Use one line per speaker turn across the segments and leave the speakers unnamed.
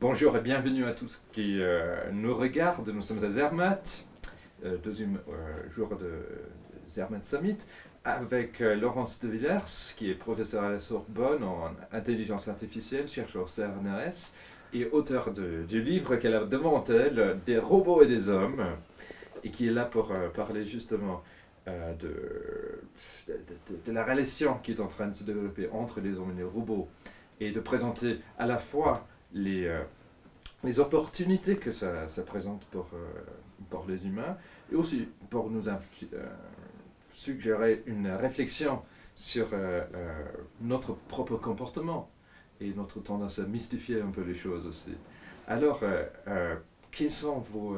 Bonjour et bienvenue à tous qui euh, nous regardent. Nous sommes à Zermatt, euh, deuxième euh, jour de Zermatt Summit, avec Laurence de Villers, qui est professeur à la Sorbonne en intelligence artificielle, chercheur au et auteur du livre qu'elle a devant elle, Des robots et des hommes, et qui est là pour parler justement de, de, la relation qui est en train de se développer entre les hommes et les robots, et de présenter à la fois euh, les, opportunités que ça, ça présente pour, euh, les humains et aussi pour nous euh, suggérer une réflexion sur notre propre comportement et notre tendance à mystifier un peu les choses aussi. Alors, quels sont vos,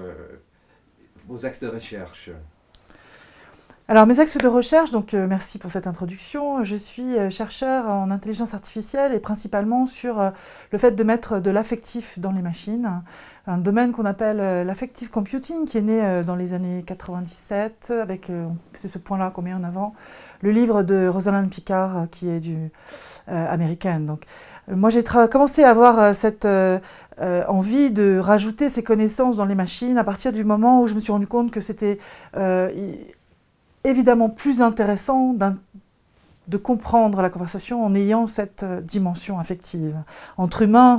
vos axes de recherche
alors, mes axes de recherche, donc euh, merci pour cette introduction. Je suis euh, chercheur en intelligence artificielle et principalement sur euh, le fait de mettre de l'affectif dans les machines, un domaine qu'on appelle l'affective computing qui est né dans les années 97 avec, c'est ce point-là qu'on met en avant, le livre de Rosalind Picard qui est du américaine. Donc, moi, j'ai commencé à avoir cette envie de rajouter ces connaissances dans les machines à partir du moment où je me suis rendu compte que c'était évidemment plus intéressant de comprendre la conversation en ayant cette euh, dimension affective. Entre humains,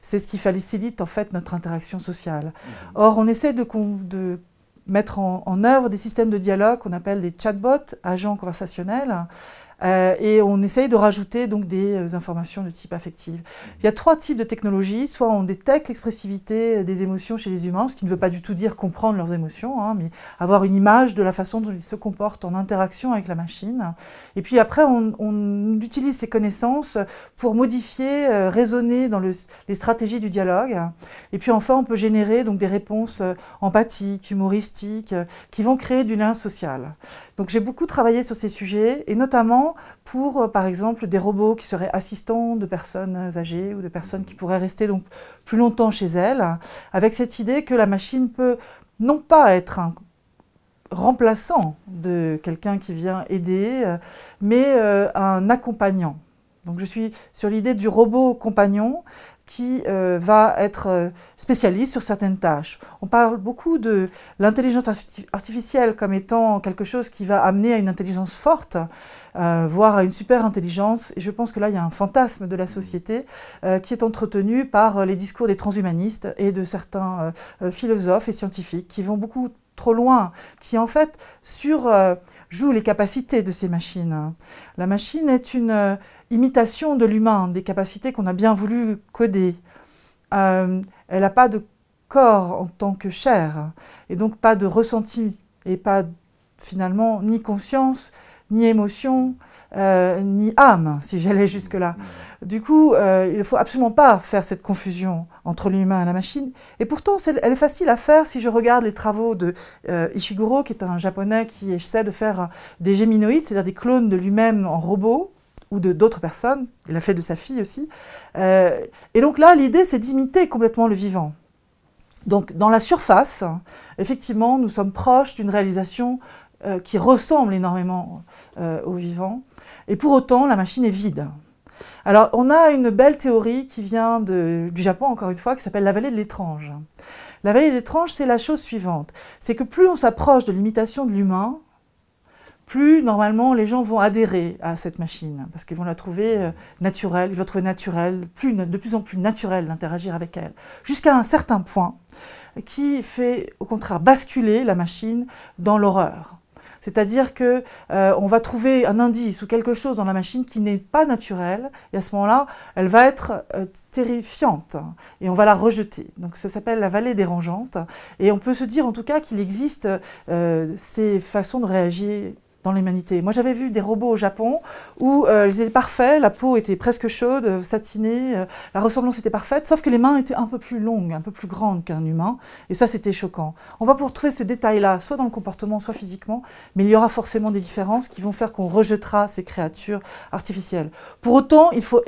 c'est ce qui facilite en fait notre interaction sociale. Mm-hmm. Or, on essaie de, de mettre en, en, œuvre des systèmes de dialogue qu'on appelle des chatbots, agents conversationnels, euh, et on essaye de rajouter donc des euh, informations de type affective. Il y a trois types de technologies. Soit on détecte l'expressivité des émotions chez les humains, ce qui ne veut pas du tout dire comprendre leurs émotions, hein, mais avoir une image de la façon dont ils se comportent en interaction avec la machine. Et puis après, on, utilise ces connaissances pour modifier, euh, raisonner dans les stratégies du dialogue. Et puis enfin, on peut générer donc des réponses empathiques, humoristiques, qui vont créer du lien social. Donc j'ai beaucoup travaillé sur ces sujets, et notamment pour, euh, par exemple, des robots qui seraient assistants de personnes âgées ou de personnes qui pourraient rester donc plus longtemps chez elles, avec cette idée que la machine peut non pas être un remplaçant de quelqu'un qui vient aider, euh, mais euh, un accompagnant. Donc je suis sur l'idée du robot compagnon qui euh, va être euh, spécialiste sur certaines tâches. On parle beaucoup de l'intelligence artificielle comme étant quelque chose qui va amener à une intelligence forte, euh, voire à une super intelligence. Et je pense que là, il y a un fantasme de la mm. société qui est entretenu par les discours des transhumanistes et de certains philosophes et scientifiques qui vont beaucoup trop loin, qui en fait, sur joue les capacités de ces machines. La machine est une euh, imitation de l'humain, des capacités qu'on a bien voulu coder. Euh, elle n'a pas de corps en tant que chair, et donc pas de ressenti, et pas finalement ni conscience, ni émotion, euh, ni âme, si j'allais jusque-là. Du coup, euh, il ne faut absolument pas faire cette confusion entre l'humain et la machine. Et pourtant, elle est facile à faire si je regarde les travaux de euh, Ishiguro, qui est un japonais qui essaie de faire des géminoïdes, c'est-à-dire des clones de lui-même en robot ou de d'autres personnes. Il a fait de sa fille aussi. et donc là, l'idée, c'est d'imiter complètement le vivant. Donc dans la surface, effectivement, nous sommes proches d'une réalisation euh, qui ressemble énormément euh, au vivant. Et pour autant, la machine est vide. Alors, on a une belle théorie qui vient du Japon, encore une fois, qui s'appelle la vallée de l'étrange. La vallée de l'étrange, c'est la chose suivante. C'est que plus on s'approche de l'imitation de l'humain, plus normalement les gens vont adhérer à cette machine, parce qu'ils vont la trouver euh, naturelle, ils vont trouver de plus en plus naturel d'interagir avec elle, jusqu'à un certain point qui fait au contraire basculer la machine dans l'horreur. C'est-à-dire que euh, on va trouver un indice ou quelque chose dans la machine qui n'est pas naturel, et à ce moment-là, elle va être euh, terrifiante et on va la rejeter. Donc ça s'appelle la vallée dérangeante, et on peut se dire en tout cas qu'il existe euh, ces façons de réagir dans l'humanité. Moi, j'avais vu des robots au Japon où euh, ils étaient parfaits, la peau était presque chaude, euh, satinée, euh, la ressemblance était parfaite, sauf que les mains étaient un peu plus longues, un peu plus grandes qu'un humain, et ça, c'était choquant. On va pour trouver ce détail-là, soit dans le comportement, soit physiquement, mais il y aura forcément des différences qui vont faire qu'on rejettera ces créatures artificielles. Pour autant, il faut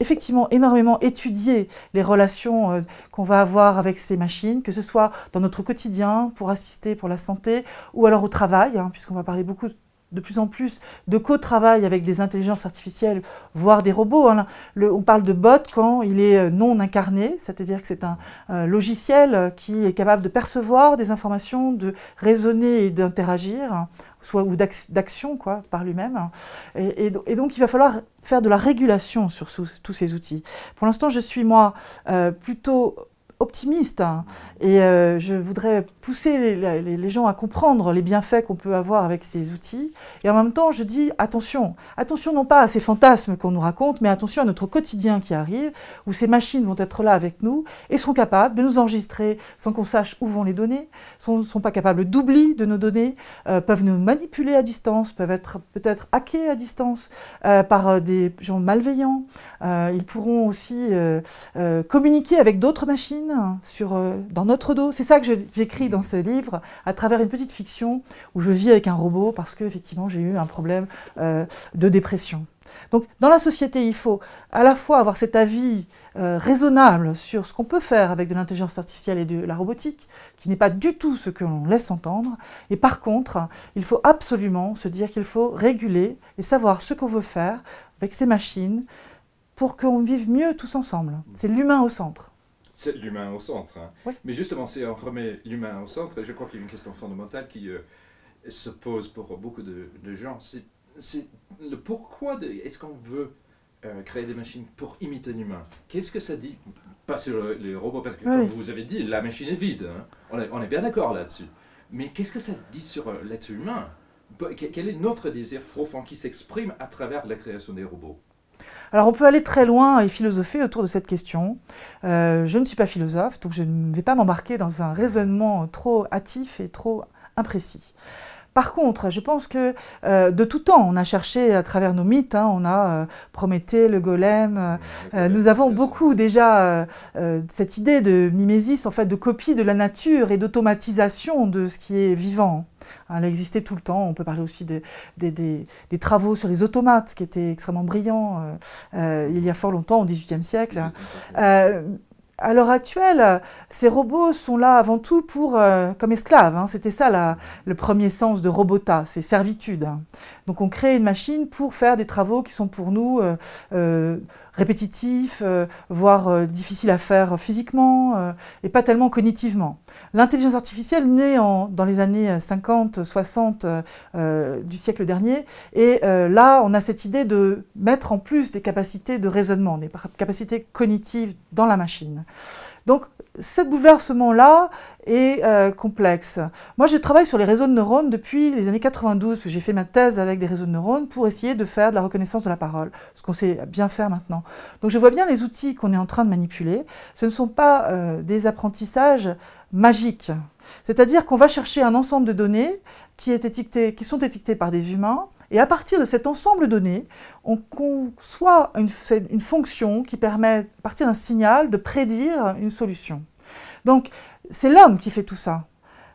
effectivement énormément étudier les relations qu'on va avoir avec ces machines, que ce soit dans notre quotidien, pour assister, pour la santé, ou alors au travail, hein, puisqu'on va parler beaucoup de plus en plus de co-travail avec des intelligences artificielles, voire des robots. Hein. on parle de bot quand il est euh, non incarné, c'est-à-dire que c'est un logiciel euh, qui est capable de percevoir des informations, de raisonner et d'interagir, hein, soit ou d'action quoi par lui-même. Hein. Et, donc il va falloir faire de la régulation sur tous ces outils. Pour l'instant, je suis moi euh, plutôt optimiste. Hein. Et euh, je voudrais pousser les, gens à comprendre les bienfaits qu'on peut avoir avec ces outils. Et en même temps, je dis attention. Attention non pas à ces fantasmes qu'on nous raconte, mais attention à notre quotidien qui arrive, où ces machines vont être là avec nous et seront capables de nous enregistrer sans qu'on sache où vont les données, ne sont pas capables d'oublier de nos données, euh, peuvent nous manipuler à distance, peuvent être peut-être hackés à distance euh, par des gens malveillants. ils pourront aussi communiquer avec d'autres machines sur, euh, dans notre dos. C'est ça que j'écris dans ce livre, à travers une petite fiction où je vis avec un robot parce que effectivement j'ai eu un problème euh, de dépression. Donc dans la société, il faut à la fois avoir cet avis euh, raisonnable sur ce qu'on peut faire avec de l'intelligence artificielle et de la robotique, qui n'est pas du tout ce que l'on laisse entendre, et par contre, il faut absolument se dire qu'il faut réguler et savoir ce qu'on veut faire avec ces machines pour qu'on vive mieux tous ensemble. C'est l'humain au centre
c'est l'humain au centre. Hein. Mais justement, si on remet l'humain au centre, je crois qu'il y a une question fondamentale qui euh, se pose pour beaucoup de, gens, c'est le pourquoi est-ce qu'on veut euh, créer des machines pour imiter l'humain Qu'est-ce que ça dit Pas sur les robots, parce que comme vous avez dit, la machine est vide. Hein. On, est, bien d'accord là-dessus. Mais qu'est-ce que ça dit sur euh, l'être humain bah, Quel est notre désir profond qui s'exprime à travers la création des robots
alors on peut aller très loin et philosopher autour de cette question. Euh, je ne suis pas philosophe, donc je ne vais pas m'embarquer dans un raisonnement trop hâtif et trop imprécis. Par contre, je pense que euh, de tout temps, on a cherché à travers nos mythes, hein, on a euh, Prométhée, le golem, euh, nous avons beaucoup déjà cette idée de mimésis, en fait, de copie de la nature et d'automatisation de ce qui est vivant. Elle hein, elle existait tout le temps. On peut parler aussi des, des travaux sur les automates qui étaient extrêmement brillants il y a fort longtemps, au XVIIIe siècle à l'heure actuelle, ces robots sont là avant tout pour, euh, comme esclaves. Hein. C'était ça le premier sens de robota, c'est servitude. Hein. Donc on crée une machine pour faire des travaux qui sont pour nous euh, euh, répétitif, euh, voire euh, difficile à faire physiquement euh, et pas tellement cognitivement. L'intelligence artificielle naît dans les années 50, 60 du siècle dernier et là on a cette idée de mettre en plus des capacités de raisonnement, des capacités cognitives dans la machine. Donc ce bouleversement-là est euh, complexe. Moi, je travaille sur les réseaux de neurones depuis les années 92, j'ai fait ma thèse avec des réseaux de neurones pour essayer de faire de la reconnaissance de la parole, ce qu'on sait bien faire maintenant. Donc je vois bien les outils qu'on est en train de manipuler. Ce ne sont pas euh, des apprentissages magiques. C'est-à-dire qu'on va chercher un ensemble de données qui, qui sont étiquetées par des humains, et à partir de cet ensemble donné, données, on conçoit une, une fonction qui permet, à partir d'un signal, de prédire une solution. Donc, c'est l'homme qui fait tout ça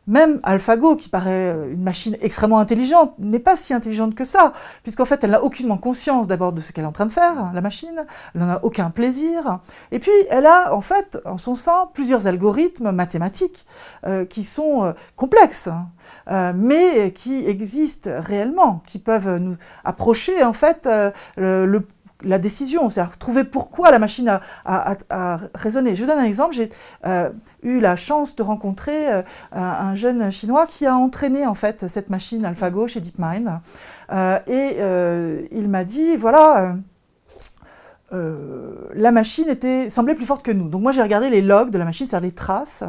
même AlphaGo, qui paraît euh, une machine extrêmement intelligente, n'est pas si intelligente que ça, puisqu'en fait, elle n'a aucunement conscience d'abord de ce qu'elle est en train de faire, hein, la machine, elle n'en a aucun plaisir, et puis elle a en fait en son sein plusieurs algorithmes mathématiques euh, qui sont euh, complexes, hein, mais qui existent réellement, qui peuvent nous approcher en fait le la décision, c'est-à-dire trouver pourquoi la machine a, a, raisonné. Je donne un exemple, j'ai euh, eu la chance de rencontrer euh, un jeune chinois qui a entraîné en fait cette machine alpha AlphaGo chez DeepMind euh, et il m'a dit, voilà... Euh, la machine était, semblait plus forte que nous. Donc moi j'ai regardé les logs de la machine, c'est-à-dire les traces,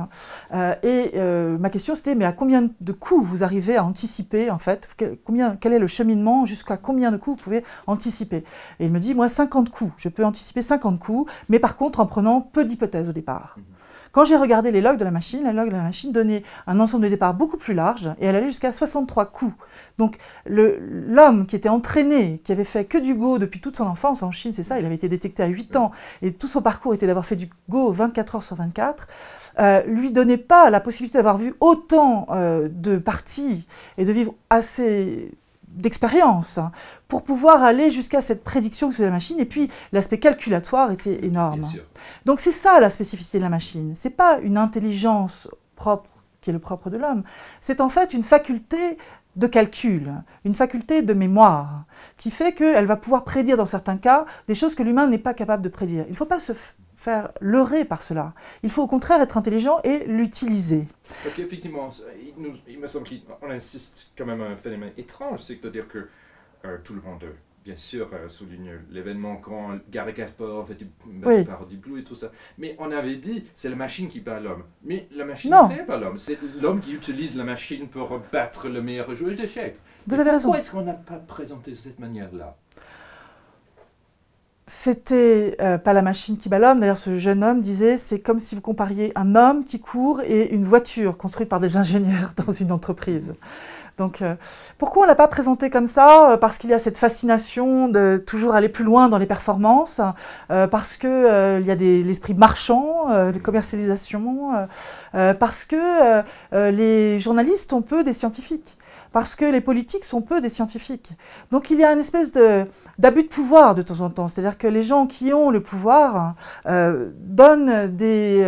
euh, et euh, ma question c'était mais à combien de coups vous arrivez à anticiper en fait quel, est le cheminement Jusqu'à combien de coups vous pouvez anticiper Et il me dit moi 50 coups, je peux anticiper 50 coups, mais par contre en prenant peu d'hypothèses au départ. Mm-hmm. Quand j'ai regardé les logs de la machine, la log de la machine donnait un ensemble de départ beaucoup plus large et elle allait jusqu'à 63 coups. Donc l'homme qui était entraîné, qui avait fait que du Go depuis toute son enfance en Chine, c'est ça, il avait été détecté à 8 ans et tout son parcours était d'avoir fait du Go 24 heures sur 24, euh, lui donnait pas la possibilité d'avoir vu autant euh, de parties et de vivre assez d'expérience hein, pour pouvoir aller jusqu'à cette prédiction que faisait la machine. Et puis, l'aspect calculatoire était énorme. Donc, c'est ça la spécificité de la machine. C'est pas une intelligence propre qui est le propre de l'homme. C'est en fait une faculté de calcul, une faculté de mémoire, qui fait qu'elle va pouvoir prédire dans certains cas des choses que l'humain n'est pas capable de prédire. Il ne faut pas se faire leurrer par cela. Il faut au contraire être intelligent et l'utiliser.
Parce qu'effectivement, il, me semble qu'on insiste quand même à un phénomène étrange, c'est-à-dire que euh, tout le monde, bien sûr, euh, souligne l'événement quand Gary Kasparov fait fait bah, par Blue et tout ça. Mais on avait dit, c'est la machine qui bat l'homme. Mais la machine ne pas l'homme. C'est l'homme qui utilise la machine pour battre le meilleur joueur d'échecs.
Vous avez raison. Pourquoi est-ce
qu'on n'a pas présenté de cette manière-là
c'était euh, pas la machine qui bat l'homme. D'ailleurs, ce jeune homme disait c'est comme si vous compariez un homme qui court et une voiture construite par des ingénieurs dans une entreprise. Donc, euh, pourquoi on ne l'a pas présenté comme ça euh, Parce qu'il y a cette fascination de toujours aller plus loin dans les performances, euh, parce que il y a l'esprit marchand, de commercialisation, parce que les journalistes ont peu des scientifiques, parce que les politiques sont peu des scientifiques. Donc, il y a une espèce d'abus de, pouvoir de temps en temps. C'est-à-dire que les gens qui ont le pouvoir donnent des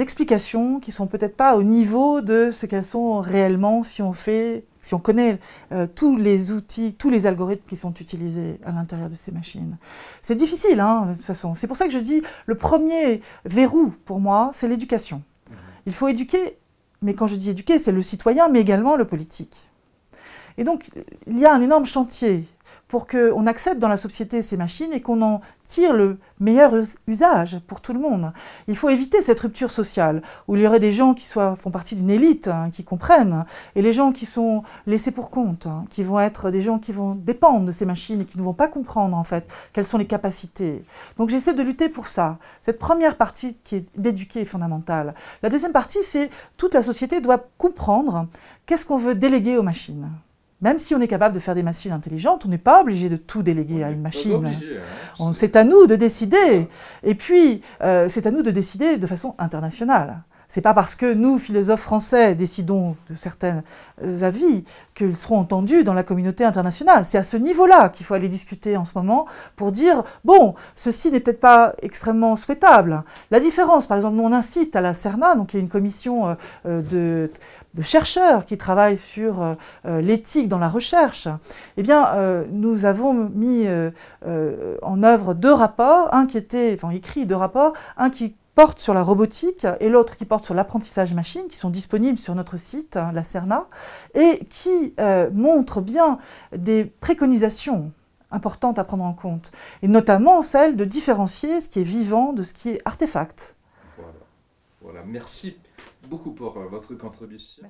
explications qui sont peut-être pas au niveau de ce qu'elles sont réellement si on fait si on connaît euh, tous les outils, tous les algorithmes qui sont utilisés à l'intérieur de ces machines. C'est difficile, hein, de toute façon. C'est pour ça que je dis, le premier verrou pour moi, c'est l'éducation. Mhm. Il faut éduquer, mais quand je dis éduquer, c'est le citoyen, mais également le politique. Et donc, il y a un énorme chantier pour qu'on accepte dans la société ces machines et qu'on en tire le meilleur usage pour tout le monde. Il faut éviter cette rupture sociale où il y aurait des gens qui font partie d'une élite, hein, qui comprennent, et les gens qui sont laissés pour compte, hein, qui vont être des gens qui vont dépendre de ces machines et qui ne vont pas comprendre en fait quelles sont les capacités. Donc j'essaie de lutter pour ça. Cette première partie qui est d'éduquer est fondamentale. La deuxième partie, c'est toute la société doit comprendre qu'est-ce qu'on veut déléguer aux machines. Même si on est capable de faire des machines intelligentes, on n'est pas obligé de tout déléguer à une machine. Hein, c'est à nous de décider. Et puis, euh, c'est à nous de décider de façon internationale. C'est pas parce que nous, philosophes français, décidons de certains euh, avis qu'ils seront entendus dans la communauté internationale. C'est à ce niveau-là qu'il faut aller discuter en ce moment pour dire bon, ceci n'est peut-être pas extrêmement souhaitable. La différence, par exemple, nous on insiste à la CERNA, donc il y a une commission euh, euh, de, chercheurs qui travaille sur l'éthique dans la recherche. Eh bien, nous avons mis en œuvre deux rapports, un qui était, enfin écrit deux rapports, un qui porte sur la robotique et l'autre qui porte sur l'apprentissage machine, qui sont disponibles sur notre site, hein, la CERNA, et qui euh, montrent bien des préconisations importantes à prendre en compte, et notamment celle de différencier ce qui est vivant de ce qui est artefact.
Voilà, merci beaucoup pour euh, votre contribution.